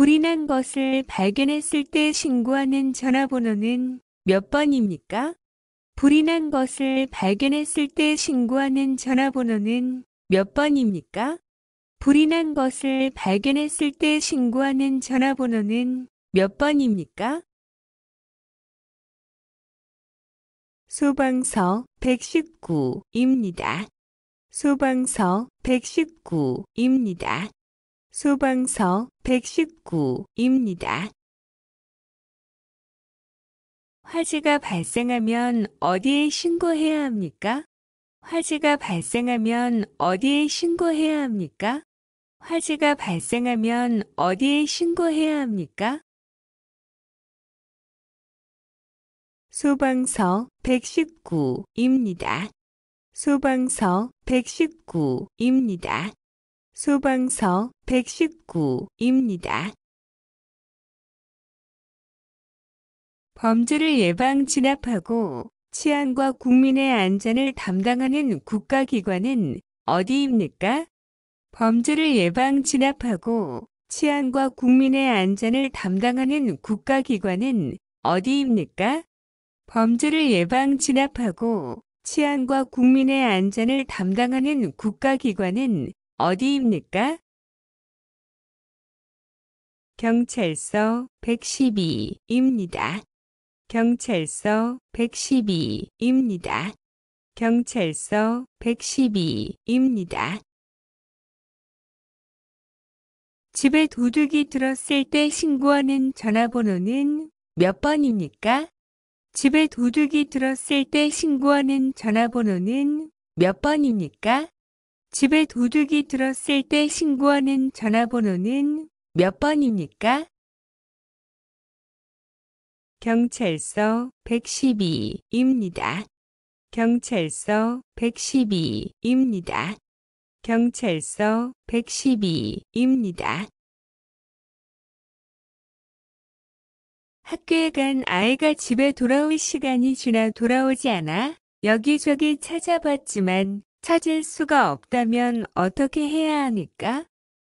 불이 난 것을 발견했을 때 신고하는 전화번호는 몇 번입니까? 불이 난 것을 발견했을 때 신고하는 전화번호는 몇 번입니까? 불이 난 것을 발견했을 때 신고하는 전화번호는 몇 번입니까? 소방서 119입니다. 소방서 119입니다. 소방서 119입니다. 화재가 발생하면 어디에 신고해야 합니까? 화재가 발생하면 어디에 신고해야 합니까? 화재가 발생하면 어디에 신고해야 합니까? 소방서 119입니다. 소방서 119입니다. 소방서 119입니다. 범죄를 예방 진압하고 치안과 국민의 안전을 담당하는 국가기관은 어디입니까? 범죄를 예방 진압하고 치안과 국민의 안전을 담당하는 국가기관은 어디입니까? 범죄를 예방 진압하고 치안과 국민의 안전을 담당하는 국가기관은 어디입니까? 경찰서 112입니다. 경찰서 112입니다. 경찰서 112입니다. 집에 도둑이 들었을 때 신고하는 전화번호는 몇 번입니까? 집에 도둑이 들었을 때 신고하는 전화번호는 몇 번입니까? 집에 도둑이 들었을 때 신고하는 전화번호는 몇 번입니까? 경찰서 112입니다. 경찰서 112입니다. 경찰서 112입니다. 학교에 간 아이가 집에 돌아올 시간이 지나 돌아오지 않아 여기저기 찾아봤지만 찾을 수가 없다면 어떻게 해야 하니까?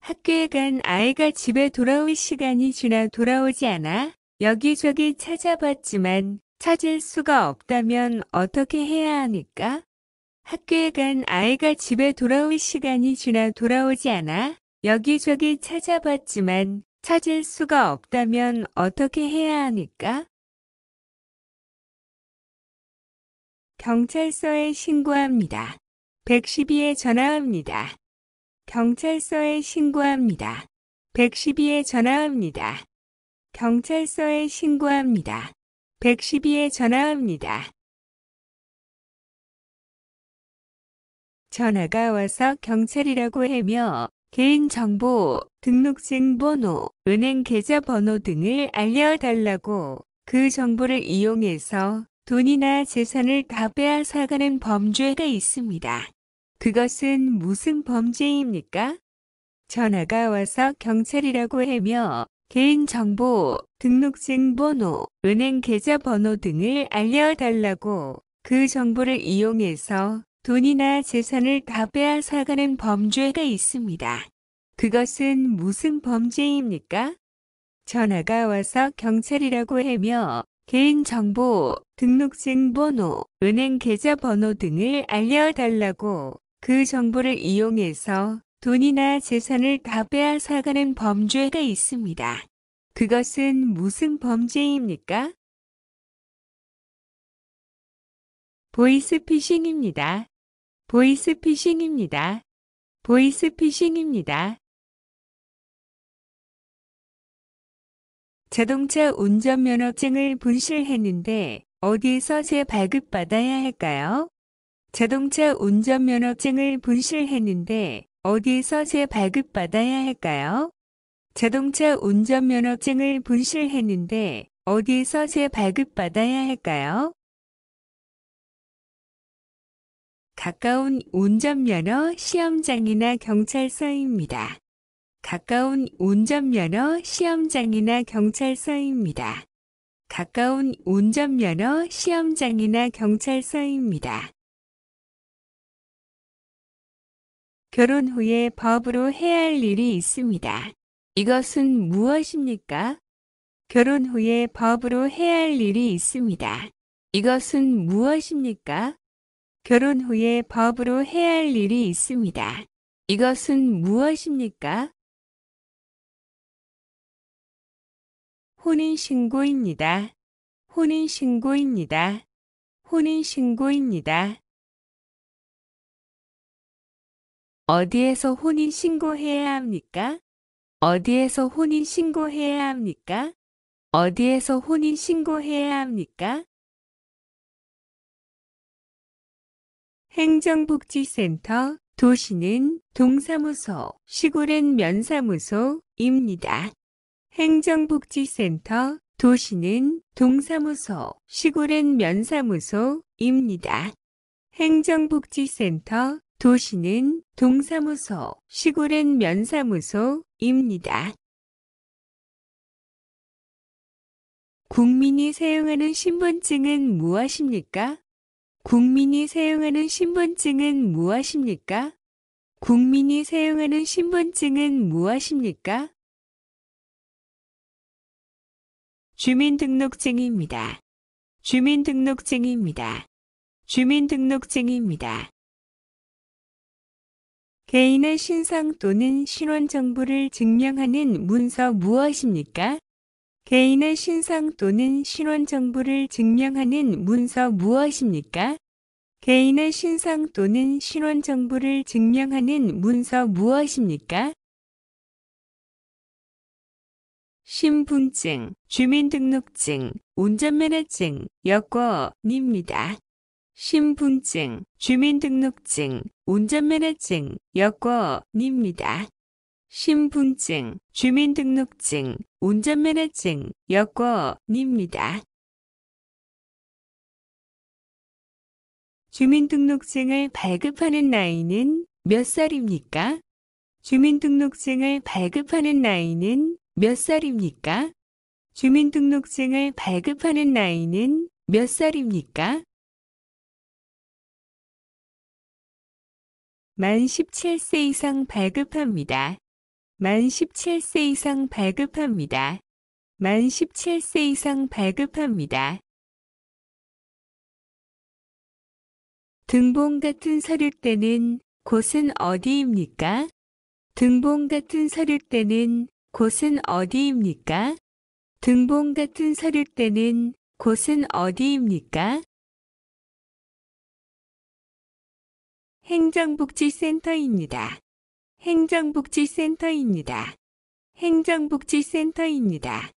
학교에 간 아이가 집에 돌아올 시간이 지나 돌아오지 않아 여기저기 찾아봤지만 찾을 수가 없다면 어떻게 해야 하니까? 학교에 간 아이가 집에 돌아올 시간이 지나 돌아오지 않아 여기저기 찾아봤지만 찾을 수가 없다면 어떻게 해야 하니까? 경찰서에 신고합니다. 112에 전화합니다. 경찰서에 신고합니다. 112에 전화합니다. 경찰서에 신고합니다. 112에 전화합니다. 전화가 와서 경찰이라고 하며 개인정보, 등록증번호, 은행 계좌번호 등을 알려달라고 그 정보를 이용해서 돈이나 재산을 다 빼앗아가는 범죄가 있습니다. 그것은 무슨 범죄입니까? 전화가 와서 경찰이라고 해며 개인정보, 등록증번호, 은행 계좌번호 등을 알려달라고 그 정보를 이용해서 돈이나 재산을 다 빼앗아가는 범죄가 있습니다. 그것은 무슨 범죄입니까? 전화가 와서 경찰이라고 해며 개인정보, 등록증번호, 은행 계좌번호 등을 알려달라고 그 정보를 이용해서 돈이나 재산을 다 빼앗아가는 범죄가 있습니다. 그것은 무슨 범죄입니까? 보이스피싱입니다. 보이스피싱입니다. 보이스피싱입니다. 자동차 운전면허증을 분실했는데 어디에서 재발급받아야 할까요? 자동차 운전면허증을 분실했는데 어디에서 재발급받아야 할까요? 자동차 운전면허증을 분실했는데 어디에서 재발급받아야 할까요? 가까운 운전면허 시험장이나 경찰서입니다. 가까운 운전면허 시험장이나 경찰서입니다. 가까운 운전면허 시험장이나 경찰서입니다. 결혼 후에 법으로 해야 할 일이 있습니다. 이것은 무엇입니까? 결혼 후에 법으로 해야 할 일이 있습니다. 이것은 무엇입니까? 결혼 후에 법으로 해야 할 일이 있습니다. 이것은 무엇입니까? 혼인신고입니다. 혼인신고입니다. 혼인신고입니다. 어디에서 혼인 신고해야 합니까? 어디에서 혼인 신고해야 합니까? 어디에서 혼인 신고해야 합니까? 행정복지센터, 도시는 동사무소, 시골은 면사무소입니다. 행정복지센터, 도시는 동사무소, 시골은 면사무소입니다. 행정복지센터, 도시는 동사무소, 시골은 면사무소입니다. 국민이 사용하는 신분증은 무엇입니까? 국민이 사용하는 신분증은 무엇입니까? 국민이 사용하는 신분증은 무엇입니까? 주민등록증입니다. 주민등록증입니다. 주민등록증입니다. 개인의 신상 또는 신원 정보를 증명하는 문서 무엇입니까? 개인의 신상 또는 신원 정보를 증명하는 문서 무엇입니까? 개인의 신상 또는 신원 정보를 증명하는 문서 무엇입니까? 신분증, 주민등록증, 운전면허증, 여권입니다. 신분증, 주민등록증, 운전면허증, 여권입니다. 신분증, 주민등록증, 운전면허증, 여권입니다. 주민등록증을 발급하는 나이는 몇 살입니까? 주민등록증을 발급하는 나이는 몇 살입니까? 주민등록증을 발급하는 나이는 몇 살입니까? 만 17세 이상 발급합니다. 만 17세 이상 발급합니다. 만 17세 이상 발급합니다. 등본 같은 서류 때는 곳은 어디입니까? 등본 같은 서류 때는 곳은 어디입니까? 등본 같은 서류 때는 곳은 어디입니까? 행정복지센터입니다. 행정복지센터입니다. 행정복지센터입니다.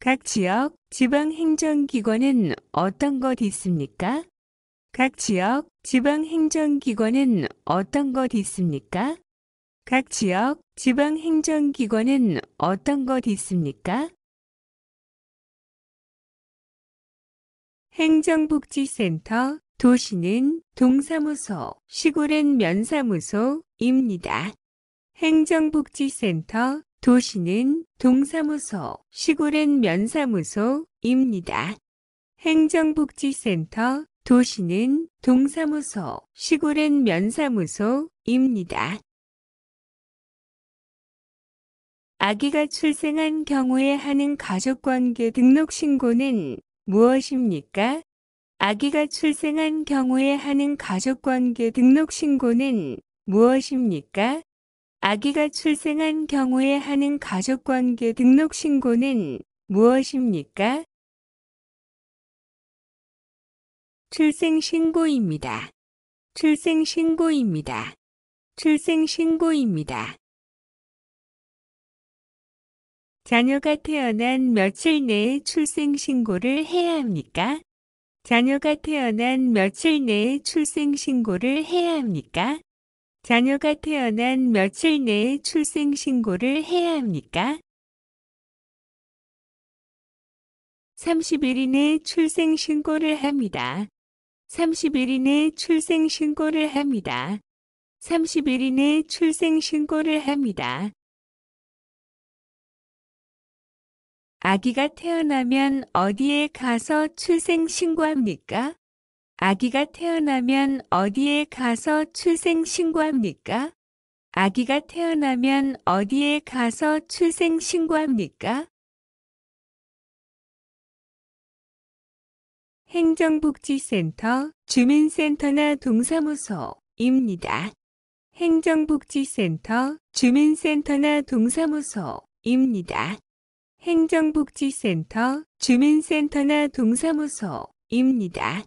각 지역 지방행정기관은 어떤 것 있습니까? 각 지역 지방행정기관은 어떤 것 있습니까? 각 지역 지방행정기관은 어떤 것 있습니까? 행정복지센터, 도시는 동사무소, 시골엔 면사무소입니다. 행정복지센터, 도시는 동사무소, 시골엔 면사무소입니다. 행정복지센터, 도시는 동사무소, 시골엔 면사무소입니다. 아기가 출생한 경우에 하는 가족관계 등록신고는 무엇입니까? 아기가 출생한 경우에 하는 가족관계 등록신고는 무엇입니까? 아기가 출생한 경우에 하는 가족관계 등록신고는 무엇입니까? 출생신고입니다. 출생신고입니다. 출생신고입니다. 자녀가 태어난 며칠 내에 출생신고를 해야 합니까? 자녀가 태어난 며칠 내에 출생신고를 해야 합니까? 자녀가 태어난 며칠 내에 출생신고를 해야 합니까? 30일 이내 출생신고를 합니다. 30일 이내 출생신고를 합니다. 30일 이내 출생신고를 합니다. 아기가 태어나면 어디에 가서 출생 신고합니까? 아기가 태어나면 어디에 가서 출생 신고합니까? 아기가 태어나면 어디에 가서 출생 신고합니까? 행정복지센터, 주민센터나 동사무소입니다. 행정복지센터, 주민센터나 동사무소입니다. 행정복지센터, 주민센터나 동사무소입니다.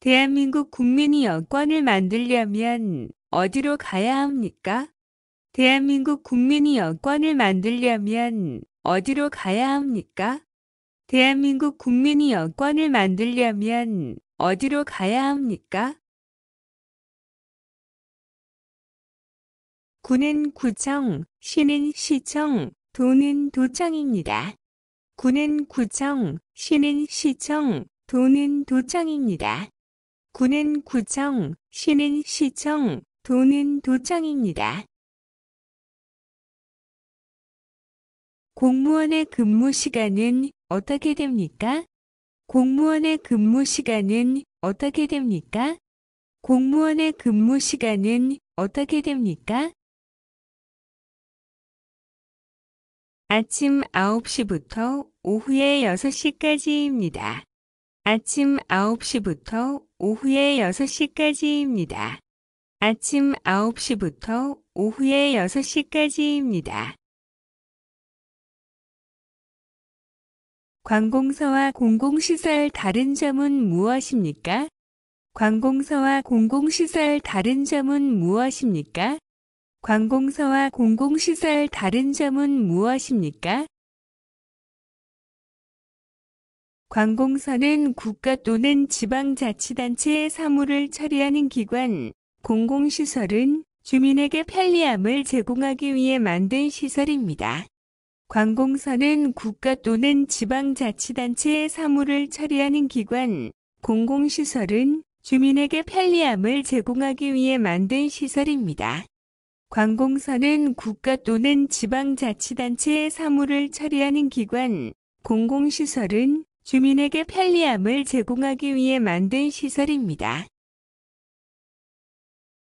대한민국 국민이 여권을 만들려면 어디로 가야 합니까? 대한민국 국민이 여권을 만들려면 어디로 가야 합니까? 대한민국 국민이 여권을 만들려면 어디로 가야 합니까? 군은 구청, 시는 시청, 도는 도청입니다. 군은 구청, 시는 시청, 도는 도청입니다. 군은 구청, 시는 시청, 도는 도청입니다. 공무원의 근무 시간은 어떻게 됩니까? 공무원의 근무 시간은 어떻게 됩니까? 공무원의 근무 시간은 어떻게 됩니까? 아침 9시부터 오후에 6시까지입니다. 아침 9시부터 오후에 6시까지입니다. 아침 9시부터 오후에 6시까지입니다. 관공서와 공공시설 다른 점은 무엇입니까? 관공서와 공공시설 다른 점은 무엇입니까? 관공서와 공공시설 다른 점은 무엇입니까? 관공서는 국가 또는 지방자치단체의 사무를 처리하는 기관, 공공시설은 주민에게 편리함을 제공하기 위해 만든 시설입니다. 관공서는 국가 또는 지방자치단체의 사무를 처리하는 기관, 공공시설은 주민에게 편리함을 제공하기 위해 만든 시설입니다. 관공서는 국가 또는 지방자치단체의 사무를 처리하는 기관, 공공시설은 주민에게 편리함을 제공하기 위해 만든 시설입니다.